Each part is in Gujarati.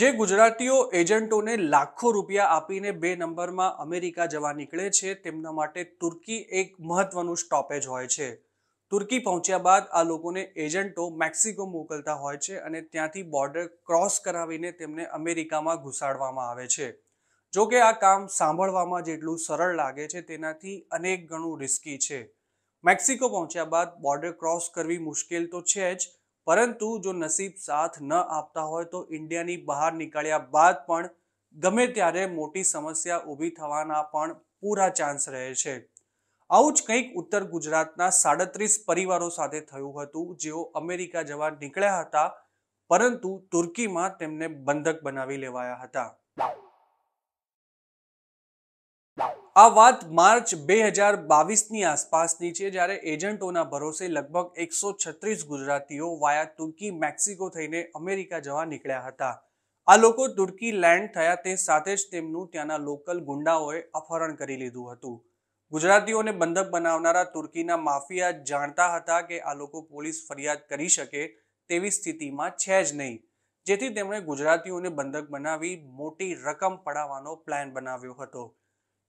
જે ગુજરાતીઓ એજન્ટોને લાખો રૂપિયા આપીને બે નંબરમાં અમેરિકા જવા નીકળે છે તેમના માટે તુર્કી એક મહત્વનું સ્ટોપેજ હોય છે તુર્કી પહોંચ્યા બાદ આ લોકોને એજન્ટો મેક્સિકો મોકલતા હોય છે અને ત્યાંથી બોર્ડર ક્રોસ કરાવીને તેમને અમેરિકામાં ઘુસાડવામાં આવે છે જો કે આ કામ સાંભળવામાં જેટલું સરળ લાગે છે તેનાથી અનેક ગણું રિસ્કી છે મેક્સિકો પહોંચ્યા બાદ બોર્ડર ક્રોસ કરવી મુશ્કેલ તો છે જ પરંતુ જો નસીબ સાથ ન આપતા હોય તો ઇન્ડિયાની બહાર નીકળ્યા બાદ પણ ગમે ત્યારે મોટી સમસ્યા ઊભી થવાના પણ પૂરા ચાન્સ રહે છે આવું જ કંઈક ઉત્તર ગુજરાતના સાડત્રીસ પરિવારો સાથે થયું હતું જેઓ અમેરિકા જવા નીકળ્યા હતા પરંતુ તુર્કીમાં તેમને બંધક બનાવી લેવાયા હતા આ વાત માર્ચ બે હજાર બાવીસની આસપાસની છે જ્યારે એજન્ટોના ભરોસે લગભગ એકસો છત્રીસ ગુજરાતીઓ વાયા તુર્કી મેક્સિકો થઈને અમેરિકા જવા નીકળ્યા હતા આ લોકો તુર્કી લેન્ડ થયા તે સાથે જ તેમનું ત્યાંના લોકલ ગુંડાઓએ અપહરણ કરી લીધું હતું ગુજરાતીઓને બંધક બનાવનારા તુર્કીના માફિયા જાણતા હતા કે આ લોકો પોલીસ ફરિયાદ કરી શકે તેવી સ્થિતિમાં છે જ નહીં જેથી તેમણે ગુજરાતીઓને બંધક બનાવી મોટી રકમ પડાવવાનો પ્લાન બનાવ્યો હતો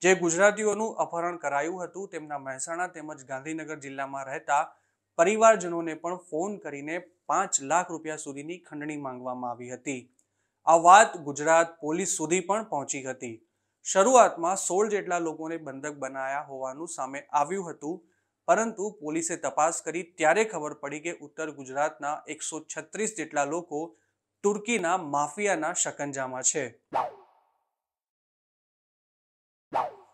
જે ગુજરાતીઓનું અપહરણ કરાયું હતું તેમના મહેસાણા તેમજ ગાંધીનગર જિલ્લામાં રહેતા પરિવારજનોને પણ ફોન કરીને પાંચ લાખ રૂપિયા સુધીની ખંડણી માંગવામાં આવી હતી આ વાત ગુજરાત પોલીસ સુધી પણ પહોંચી હતી શરૂઆતમાં સોળ જેટલા લોકોને બંધક બનાયા હોવાનું સામે આવ્યું હતું પરંતુ પોલીસે તપાસ કરી ત્યારે ખબર પડી કે ઉત્તર ગુજરાતના એકસો છત્રીસ જેટલા લોકો તુર્કીના માફિયાના શકંજામાં છે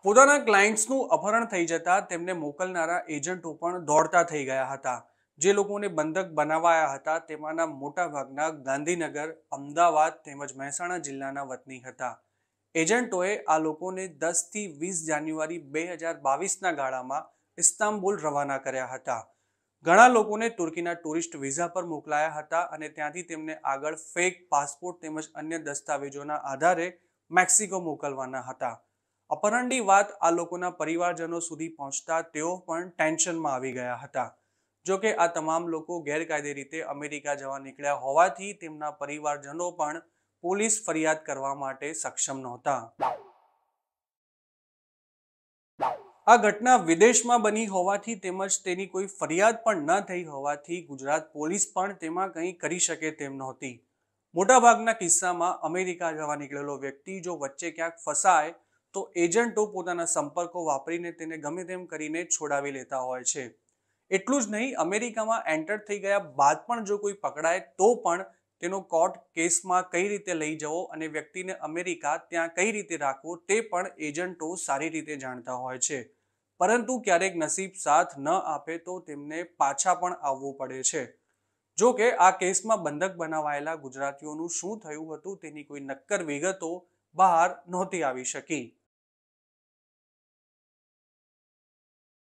પોતાના ક્લાયન્ટ્સનું અપહરણ થઈ જતા તેમને મોકલનારા એજન્ટો પણ દોડતા થઈ ગયા હતા જે લોકોને બંધક બનાવાયા હતા તેમાંના મોટાભાગના ગાંધીનગર અમદાવાદ તેમજ મહેસાણા જિલ્લાના વતની હતા એજન્ટોએ આ લોકોને દસથી વીસ જાન્યુઆરી બે હજાર બાવીસના ગાળામાં ઇસ્તાંબુલ રવાના કર્યા હતા ઘણા લોકોને તુર્કીના ટુરિસ્ટ વિઝા પર મોકલાયા હતા અને ત્યાંથી તેમને આગળ ફેક પાસપોર્ટ તેમજ અન્ય દસ્તાવેજોના આધારે મેક્સિકો મોકલવાના હતા અપહરણની વાત આ લોકોના પરિવારજનો સુધી પહોંચતા તેઓ પણ ટેન્શનમાં આવી ગયા હતા જો કે આ તમામ લોકો ગેરકાયદે રીતે અમેરિકા જવા નીકળ્યા હોવાથી તેમના પરિવારજનો પણ પોલીસ ફરિયાદ કરવા માટે સક્ષમ નહોતા આ ઘટના વિદેશમાં બની હોવાથી તેમજ તેની કોઈ ફરિયાદ પણ ન થઈ હોવાથી ગુજરાત પોલીસ પણ તેમાં કંઈ કરી શકે તેમ નહોતી મોટાભાગના કિસ્સામાં અમેરિકા જવા નીકળેલો વ્યક્તિ જો વચ્ચે ક્યાંક ફસાય તો એજન્ટો પોતાના સંપર્કો વાપરીને તેને ગમે તેમ કરીને છોડાવી લેતા હોય છે એટલું જ નહીં અમેરિકામાં એન્ટર થઈ ગયા બાદ પણ જો કોઈ પકડાય તો પણ તેનો કોર્ટ કેસમાં કઈ રીતે લઈ જવો અને વ્યક્તિને અમેરિકા ત્યાં કઈ રીતે રાખવો તે પણ એજન્ટો સારી રીતે જાણતા હોય છે પરંતુ ક્યારેક નસીબ સાથ ન આપે તો તેમને પાછા પણ આવવું પડે છે જો કે આ કેસમાં બંધક બનાવાયેલા ગુજરાતીઓનું શું થયું હતું તેની કોઈ નક્કર વિગતો બહાર નહોતી આવી શકી